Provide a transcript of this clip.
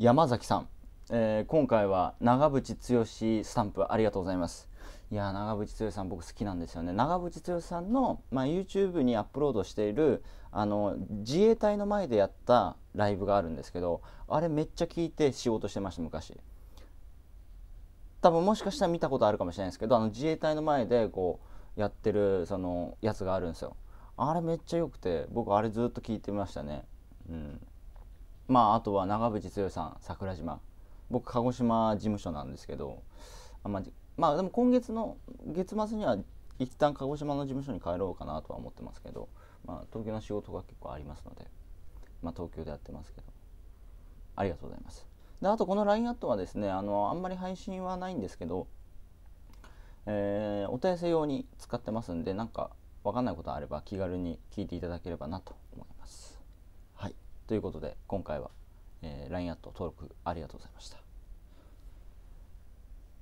山崎さん、えー、今回は長渕剛スタンプありがとうございますいや長渕剛さん僕好きなんですよね長渕剛さんの、まあ、YouTube にアップロードしているあの自衛隊の前でやったライブがあるんですけどあれめっちゃ聞いて仕事してました昔多分もしかしたら見たことあるかもしれないですけどあの自衛隊の前でこうやってるそのやつがあるんですよあれめっちゃ良くて僕あれずっと聞いてましたねうんまああとは長渕剛さん桜島僕鹿児島事務所なんですけどあままあでも今月の月末には一旦鹿児島の事務所に帰ろうかなとは思ってますけど、まあ、東京の仕事が結構ありますので、まあ、東京でやってますけどありがとうございますであとこの LINE アットはですねあのあんまり配信はないんですけど、えー、お問い合わせ用に使ってますんでなんか分かんないことあれば気軽に聞いていただければなと思いますということで今回は、えー、LINE アット登録ありがとうございました。